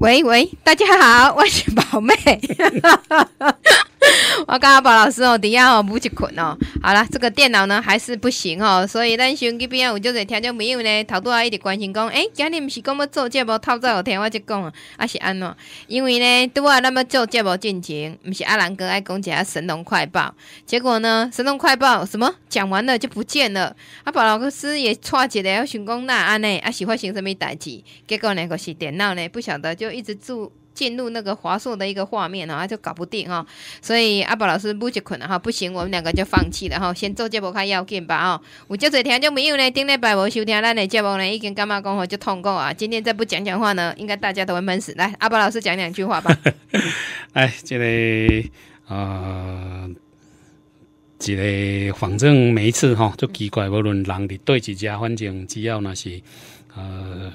喂喂，大家好，我是宝妹。我跟阿宝老师哦，底下哦，不去困哦。好了，这个电脑呢还是不行哦，所以咱先这边有就是听众朋友呢，头多啊一直关心讲，诶，今日毋是讲要做节目，透早有听我即讲啊，啊是安怎？因为呢，拄阿那么做节目进行，毋是阿兰哥爱讲些神龙快报，结果呢，神龙快报什么讲完了就不见了。阿宝老师也错解个，要想工那安呢，啊喜欢生什么代志？结果呢，个是电脑呢，不晓得就一直住。进入那个华硕的一个画面啊，就搞不定啊。所以阿宝老师不结困了哈，不行，我们两个就放弃了哈，先做这波开要紧吧啊！我就昨天就没有呢，顶礼拜无收听咱的节目呢已经干妈讲夫就通过啊！今天再不讲讲话呢，应该大家都会闷死。来，阿宝老师讲两句话吧。哎，这个呃，这个反正每一次哈，就奇怪，无论人伫对几家，反正只要那是。呃，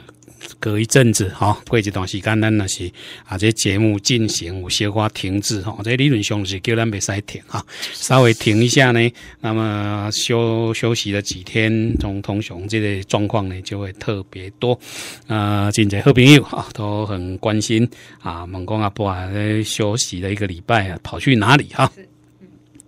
隔一阵子哈，过一段时间，咱那是啊，这节目进行有些话停止哈，这理论上是叫咱别使停哈，稍微停一下呢，那么休休息了几天，从同雄这个状况呢就会特别多。啊，真侪和朋友哈都很关心啊，孟讲阿波啊休息了一个礼拜啊，跑去哪里哈？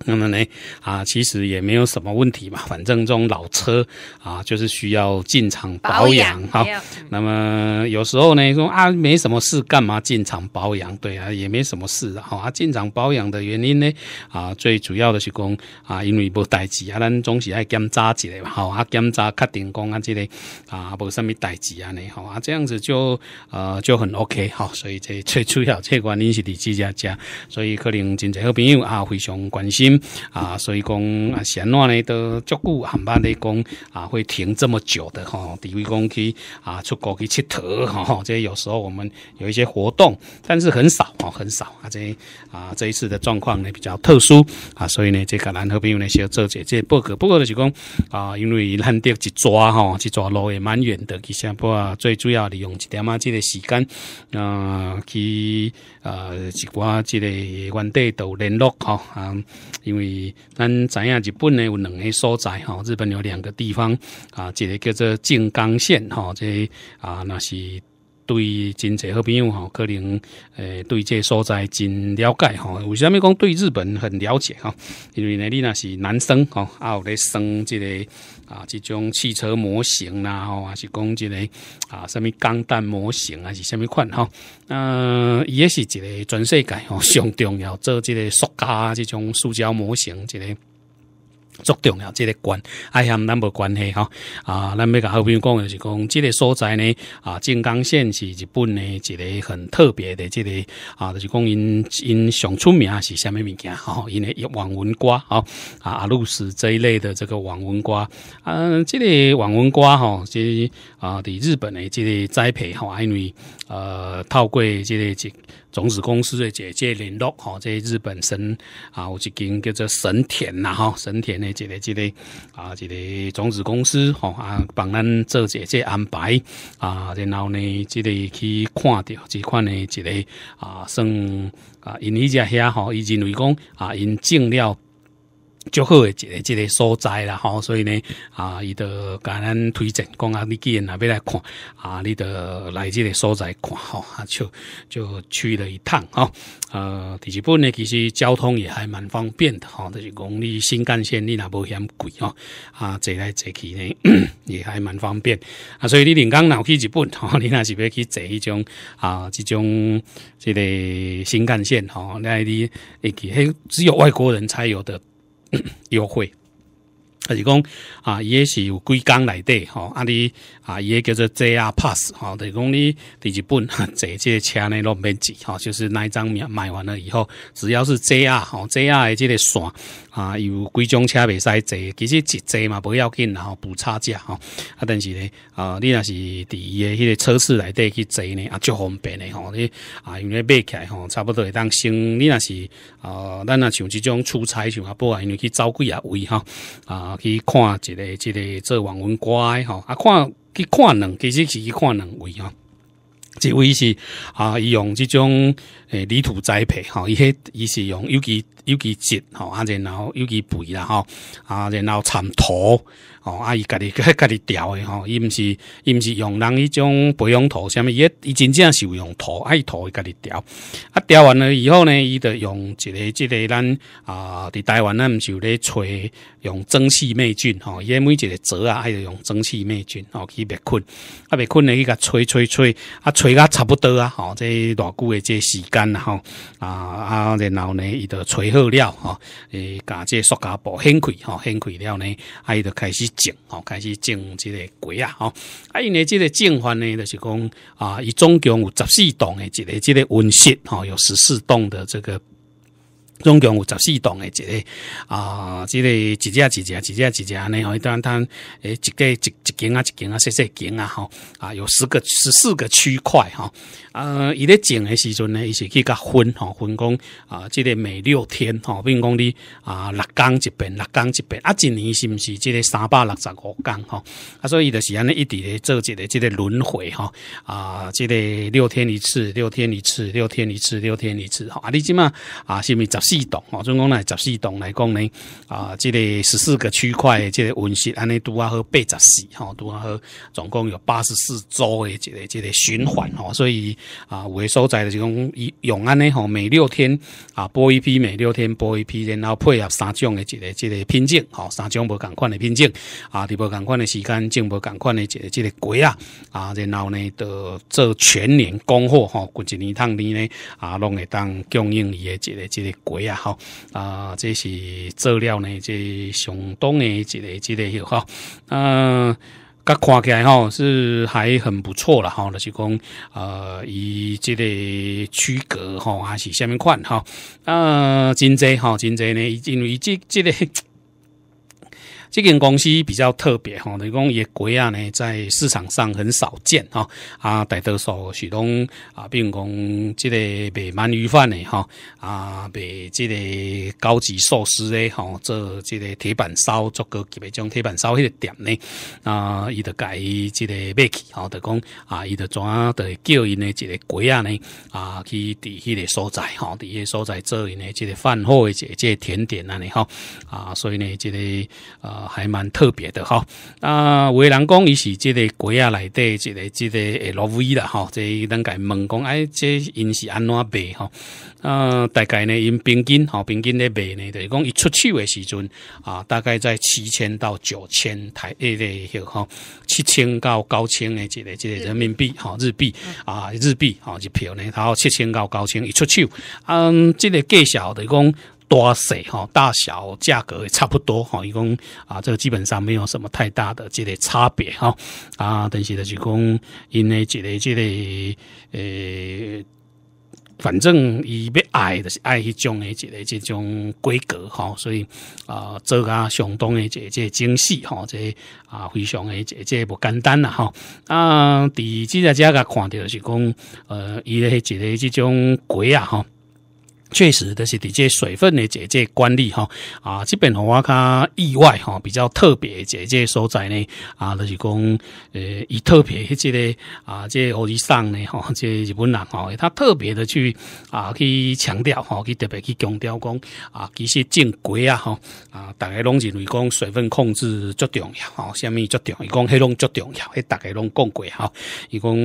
那么呢，啊，其实也没有什么问题吧，反正这种老车啊，就是需要进厂保养哈。那么有时候呢说啊，没什么事干嘛进厂保养？对啊，也没什么事好啊，进厂保养的原因呢，啊，最主要的是讲啊，因为无代志啊，咱总是爱检查之类吧，好啊，检查确定工啊之类啊，无什么代志啊呢，好啊，这样子就呃就很 OK 好，所以这最主要这个原因是第几家家，所以可能真侪好朋友啊非常关心。啊，所以讲啊，闲话呢都足久，航班的讲啊，会停这么久的吼，比如讲去啊，出国去佚佗，吼，这有时候我们有一些活动，但是很少哦，很少啊。这啊，这一次的状况呢比较特殊啊，所以呢，这个南朋友呢，小做者这报告，不过就是讲啊，因为咱得一抓吼，一抓路也蛮远的，其实不啊，最主要利用一点啊，这个时间啊，去啊，一寡这个原地都联络吼。啊。因为咱知影日本呢有两个所在哈，日本有两个地方啊，一个叫做静冈县哈，这啊那是对真侪好朋友吼，可能诶对这所在真了解哈。为啥物讲对日本很了解吼？因为呢你若是男生吼，也有咧生这个。啊，即种汽车模型啦，吼，还是讲即个啊，什物钢弹模型，还是什物款吼，啊，伊也是一个全世界吼上重要做即个塑胶啊，即种塑胶模型即个。作重要，这个关，爱和咱无关系吼。啊，咱要甲好友讲，是讲，这个所在呢，啊，晋冈县是日本呢，一个很特别的，这个啊，就是讲因因上出名是虾米物件？吼，因为网文瓜啊，啊，阿露斯这一类的这个网文瓜，啊，这个网文瓜吼，即啊，伫日本呢，这个栽培，吼，因为呃，透过，这个一。种子公司的姐姐联络，吼，这日本神啊，有一间叫做神田呐，吼，神田的一个一个啊，一个种子公司，吼啊，帮咱做姐姐安排啊，然后呢，这里去看到这款呢，一个啊，算啊，因伊家遐吼，伊认为讲啊，因种了足好的一个、一个所在啦，吼，所以呢，啊，伊就甲咱推荐，讲啊，你既然若要来看，啊，你就来这个所在看，吼，啊就就去了一趟，啊呃，日本呢，其实交通也还蛮方便的，吼，就是讲你新干线你若不嫌贵吼，啊，坐来坐去呢，也还蛮方便，啊，所以你临港脑去日本，吼，你若是要去坐迄种啊，即种即个新干线，吼，那你迄只有外国人才有的。优惠，还是讲啊，伊个是有几工来的吼，啊你啊伊个叫做 JR Pass 吼，就是讲你第一本 哈坐这车呢都免钱吼，就是那一张票买完了以后，只要是 JR 吼 JR 的这个线。啊，有几种车袂使坐，其实一坐嘛不要紧，然后补差价吼。啊，但是呢，啊，你若是伫个迄个车市内底去坐呢，啊，就方便呢吼你啊，因为买起来吼，差不多会当省。你若是啊，咱若像即种出差像啊，波啊，因为去走几啊位吼，啊，去看一个一个做网文乖吼，啊，看去看两，其实是去看两位吼。一位是啊，伊用即种诶泥土栽培吼，伊迄伊是用尤其。尤其直吼，啊，然后尤其肥啦吼，啊，然后掺土吼，啊，伊家己 家己调诶吼，伊毋是伊毋是用人迄种培养土，啥物也，伊真正是有用土，啊，伊土家己调。啊，调完了以后呢，伊得用一个一个咱啊，伫台湾咱毋是有咧吹用蒸汽灭菌吼，伊每一个折啊，还要用蒸汽灭菌吼，去灭菌。啊，灭菌呢，伊甲吹吹吹，啊，吹啊差不多啊，吼，这偌久诶，这时间吼，啊，啊，然后呢，伊得吹。好了哈，诶，家这塑胶布掀开哈，掀开了呢，啊，伊要开始种，开始种这个鸡啊哈，啊，因为这个种法呢，就是讲啊，伊总共有十四栋诶，一个一个温室哈，有十四栋的这个。总共有十四栋的，一个啊，即个一只一只一只一只，尼吼，以单摊诶，一个一一间啊一间啊，细细间啊吼啊，有十个十四个区块吼。呃，伊咧建的时阵呢，伊是去甲分吼分工啊，即个每六天吼，比如讲你啊六工一遍，六工一遍啊，一年是毋是即个三百六十五工吼？啊，所以伊就是安尼一直咧做一个即个轮回吼。啊，即个六天一次，六天一次，六天一次，六天一次吼。啊，你即嘛啊是毋是四栋哦，总共呢十四栋来讲呢，啊，即个十四个区块，即个温室安尼都啊好八十四吼，都啊好，总共有八十四周的即个即个循环吼，所以啊，有的所在的这种永安呢吼，每六天啊播一批，每六天播一批，然后配合三种的即个即个品种吼，三种不同款的品种啊，你不同款的时间，种不同款的即即个果啊，啊，然后呢，都做全年供货吼，过年趟年呢啊，拢会当供应伊的即个即个果。维啊，哈啊，这是做料呢，这相当的之个之个有哈，嗯，刚看起来哈是还很不错了哈，就是讲呃以这个区隔哈还是下面看哈，嗯，金针哈金针呢因为这这个。即间公司比较特别吼，等于讲也贵啊呢，在市场上很少见吼。啊，大多数是拢啊，比如讲即个卖鳗鱼饭的哈，啊，卖即个高级寿司的吼，做即个铁板烧，做个特别种铁板烧迄个店呢，啊，伊得改即个味，吼，等讲啊，伊得转的叫伊呢即个贵啊呢，啊，去伫迄个所在，吼，迄个所在做伊呢即个饭后即个甜点啊呢，哈，啊，所以呢即个呃。还蛮特别的哈啊！的人讲，伊是即个鬼啊来的，这个这个 LV 衣的哈。即等个问讲，哎，即因是安怎卖哈？嗯，大概呢，因平均吼，平均咧卖呢，就是讲一出手的时阵啊，大概在七千到九千台，这个叫吼七千到九千的这个这个人民币哈，日币啊日币好日票呢，然后七千到九千一出手，嗯，这个介绍等于讲。多些哈，大小价格也差不多哈，一共啊，这个基本上没有什么太大的这类差别哈啊，但是的是讲，因为这类这类呃，反正伊要爱的是爱迄种的这类这种规格哈，所以啊，做啊相当的这这精细哈，这啊非常的这这不简单啦哈啊，伫即个价格看到是讲呃，伊的这类这种贵啊哈。确实，都是在这水分的，借借管理吼啊，即边同我较意外吼，比较特别，借借所在呢啊，就是讲呃，伊特别迄即个啊，即何以上呢吼，即日本人吼，他特别的去啊去强调吼，去特别去强调讲啊，其实正规啊吼啊，大家拢认为讲水分控制最重要吼，虾米最重要，伊讲迄拢最重要，迄大家拢讲过吼，伊讲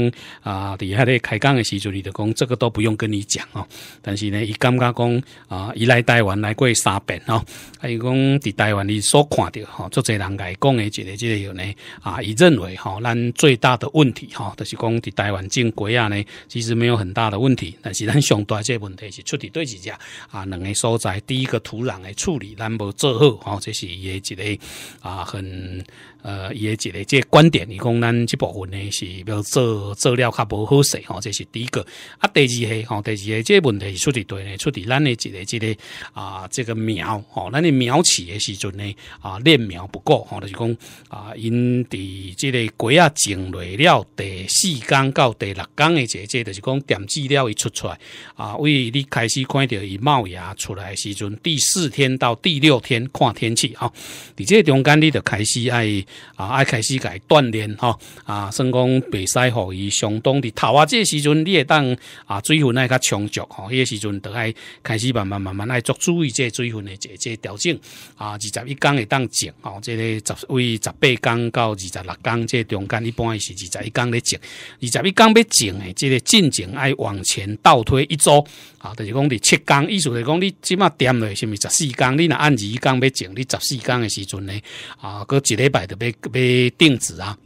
啊，伫遐咧开讲的时阵，伊就讲这个都不用跟你讲哦，但是呢一讲。感觉讲啊，伊来台湾来过三遍吼，还有讲伫台湾伊所看着吼，作者人甲伊讲诶，一个即个样呢啊，伊认为吼，咱最大的问题吼，就是讲伫台湾种果啊呢，其实没有很大的问题，但是咱上大即个问题是出伫对一只啊，两个所在，第一个土壤诶处理咱无做好吼，这是伊诶一个啊，很呃伊诶一个即个观点，伊讲咱即部分呢是要做做了较无好势吼，这是第一个啊，第二个吼，第二个即个问题是出伫对呢。出伫咱的一个一个啊，这个苗吼，咱的苗起的时阵呢啊，练苗不够吼，就是讲啊，因伫即个鸡啊种落了第四天到第六天的这这，就是讲点饲料一出出来啊，为你开始看到伊冒芽出来时阵，第四天到第六天看天气啊，你即中间你就开始爱啊爱开始改锻炼吼，啊，算讲白使互伊相当的头啊，即时阵你也当啊水分爱较充足吼，迄个时阵都爱。开始慢慢慢慢爱做注意这水分的这这调整啊，二十一缸会当整哦，这个十位十八缸到二十六缸这中间一般是二十一缸咧整，二十一缸要整诶，这个进程爱往前倒推一周啊，但是讲你七缸，意思就讲你即码点落是毋是十四缸？你若按二缸要整，你十四缸诶时阵呢啊，搁一礼拜都要要定止啊。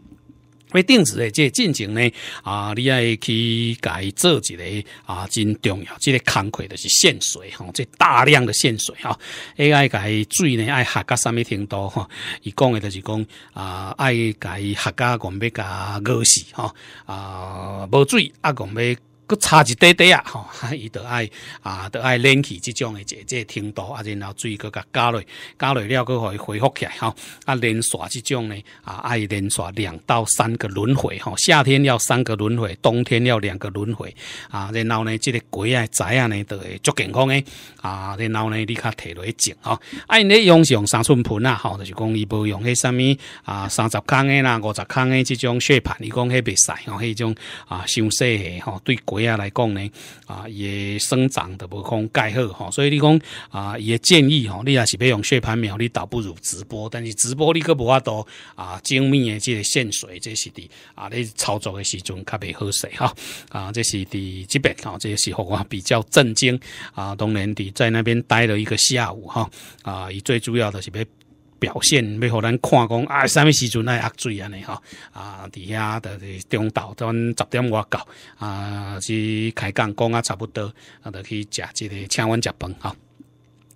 要定制诶，这进程呢啊，你要去改做一个啊，真重要。这个空缺的是咸水吼，这大量的咸水吼、啊，爱改水呢爱下加三物程度吼，一讲诶就是讲啊，爱改下加讲要加恶死吼啊，无水啊讲要。个差一点点啊！吼，伊都爱啊，都爱练气即种的姐姐程度啊，然后水意甲加去，加去了，个互伊恢复起来吼。啊，连续即种呢，啊，爱连续两到三个轮回吼，夏天要三个轮回，冬天要两个轮回啊。然后呢，即个鸡啊、仔啊呢，都会足健康诶，啊。然后呢，你卡提来整吼，啊，咧用上三寸盆啊，吼，就是讲伊无用迄啥物啊，三十空诶啦、五十空诶即种血盘，伊讲迄比使哦，迄种啊，伤细诶，吼，对。维来讲呢，啊，也生长的无空盖好哈，所以你讲啊，也建议哈，你也是别用血盘苗，你倒不如直播，但是直播你个无法多啊，精密的这个线水，这是的啊，你操作的时阵较袂好势哈，啊，这是的这边哦，这时候我比较震惊啊，当年底在那边待了一个下午哈，啊，伊最主要的是别。表现要互咱看，讲啊，啥物时阵来喝水安尼吼？啊，伫遐就中昼，阵十点外到啊，是开讲讲啊，差不多啊，就去食即个，请阮食饭吼。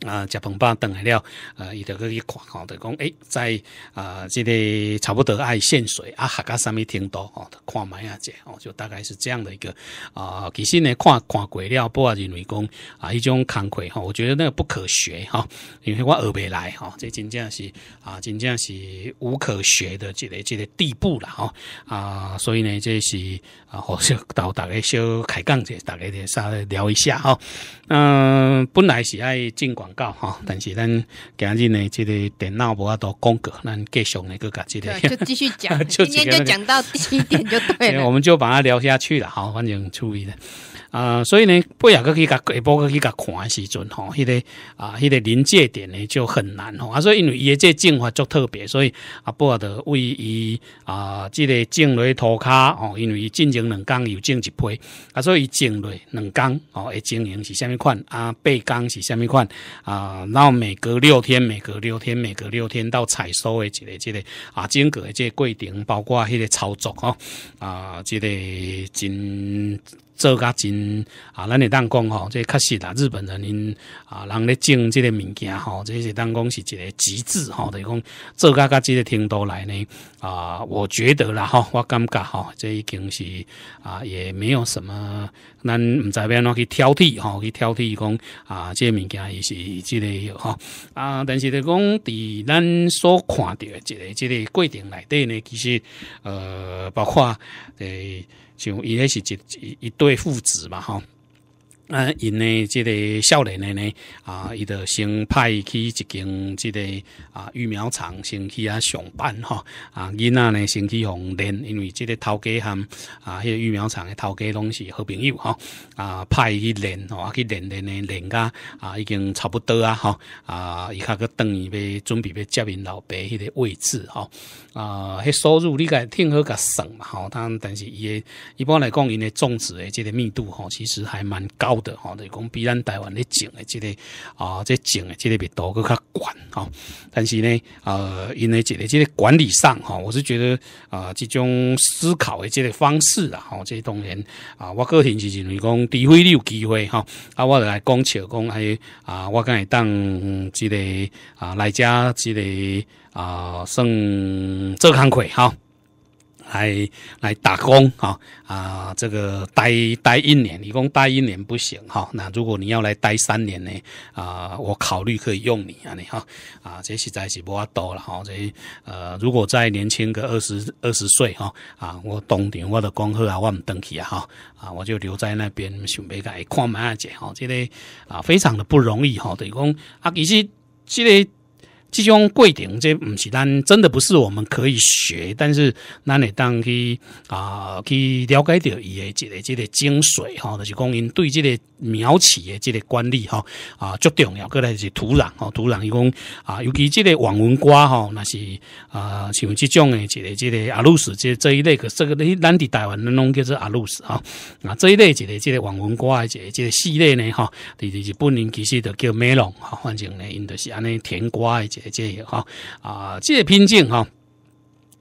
啊，食饭饱顿来了，呃，伊就去去看，就讲，诶在啊，即个差不多爱渗水啊，下加啥物听吼，哦，看卖下者吼，就大概是这样的一个啊，其实呢，看看过了，不啊认为讲啊迄种工课吼，我觉得那个不可学吼因为我学袂来吼这真正是啊，真正是无可学的即个即个地步啦吼啊，所以呢，这是啊，好小到大家小开讲，者，大家呢稍聊一下吼嗯，本来是爱尽管。广告哈，但是咱今日呢，这个电脑不要多功告，咱继续那个讲。对，就继续讲，今天就讲到第一点就对。我们就把它聊下去了反正注意了。啊，所以呢，不要个可以个，去不个可个看时准那个啊，迄个临界点呢就很难哈，所以因为伊这进化就特别，所以阿布尔的为伊啊，这个种来涂卡因为进行两缸又种一批，啊，所以种来两缸哦，诶，经营是虾米款啊，八缸是虾米款？啊，那每隔六天，每隔六天，每隔六天到采收的这个、这个啊，间隔的这个过程包括迄个操作哦，啊，这个真。做甲真啊，咱会当讲吼，即确实啊，日本人因啊，人咧种即个物件吼，这是当讲是一个极致吼，等于讲做甲甲即个程度来呢啊，我觉得啦吼，我感觉吼，即已经是啊，也没有什么咱要安怎去挑剔吼，去挑剔讲啊，即个物件伊是即个吼啊，但是咧讲，伫咱所看到的即个即个过程内底呢，其实呃，包括诶。像也是一一一对父子嘛，吼。那因呢，这个少年的呢，啊，伊就先派去一间这个啊育苗厂先去啊上班哈。啊，囡仔呢先去红练，因为这个头家含啊，迄个疫苗厂的头家拢是好朋友哈。啊，派去练，哦，去练练呢练啊，啊，已经差不多啊哈。啊，伊下个等于要准备要接因老爸迄个位置哈。啊，迄收入你个挺好个算嘛哈，但但是伊，一般来讲，因的种植的这个密度哈，其实还蛮高。的吼，就是讲，必台湾的种的这个啊，这种的这个密度更佮较管吼。但是呢，呃，因为这个这个管理上吼，我是觉得啊，这种思考的这个方式啊，吼，这当然啊，我个人是认为讲除非你有机会哈，啊，我来讲笑讲还啊，我敢会当这个啊，来家这个啊，算做康亏哈。来来打工哈啊，这个待待一年，你共待一年不行哈。那如果你要来待三年呢啊，我考虑可以用你啊你哈啊，这实在是无阿多了哈。这呃，如果再年轻个二十二十岁哈啊，我懂点我的工会啊，我唔登去啊哈啊，我就留在那边想别该看门下者哈。这个啊，非常的不容易哈。等于讲啊，其实这个。这种过程，这不是咱真的不是我们可以学，但是咱来当去啊去了解到伊的这个这个精髓哈，就是讲因对这个苗起的这个管理哈啊，最重要过来是土壤哈，土壤伊讲啊，尤其这个网纹瓜哈，那是啊像这种的这个这个阿露丝这这一类，这个你咱伫台湾拢叫做阿露丝啊，那这一类个这个网纹瓜的这这系列呢哈，对伫日本人其实都叫 m 龙哈，反正呢因都是安尼甜瓜的。这些哈啊这些品哈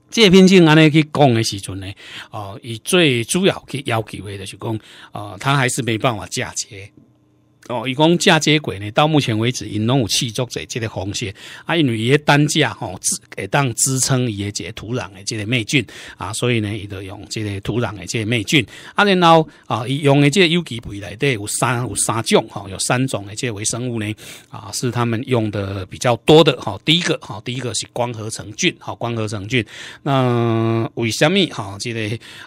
这些品种，安尼去讲的时阵呢，哦，以最主要去要求的，就是讲，哦，他还是没办法嫁接。哦，伊讲嫁接鬼呢，到目前为止因拢有器足者即个风险啊，因为伊个单价吼支，会当支撑伊个即个土壤诶即个霉菌啊，所以呢伊就用即个土壤诶即个霉菌，啊，然后啊伊用的即个有机肥来底有三有三种吼，有三种诶即微生物呢啊是他们用的比较多的哈，第一个哈第一个是光合成菌哈，光合成菌，那为虾物吼，即个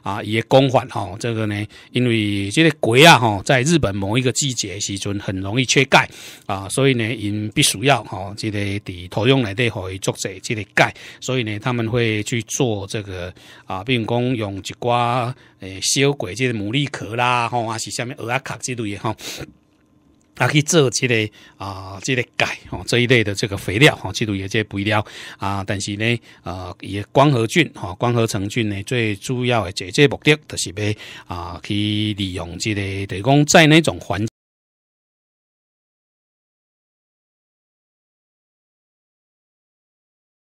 啊伊个讲法哈，这个呢因为即个鬼啊哈，在日本某一个季节时阵。很容易缺钙啊，所以呢，饮避暑药，哦这个滴投用来对可以做者这个钙，所以呢，他们会去做这个啊，比如讲用一挂诶小鬼，即牡蛎壳啦，吼，还是下面鹅啊卡之类嘢，吼，啊去做这类啊这类钙，哦，这一类的这个肥料，吼，即类嘢即肥料啊，但是呢，啊，也光合菌，吼，光合成菌呢，最主要的这这目的，就是要啊去利用这个，就讲在那种环。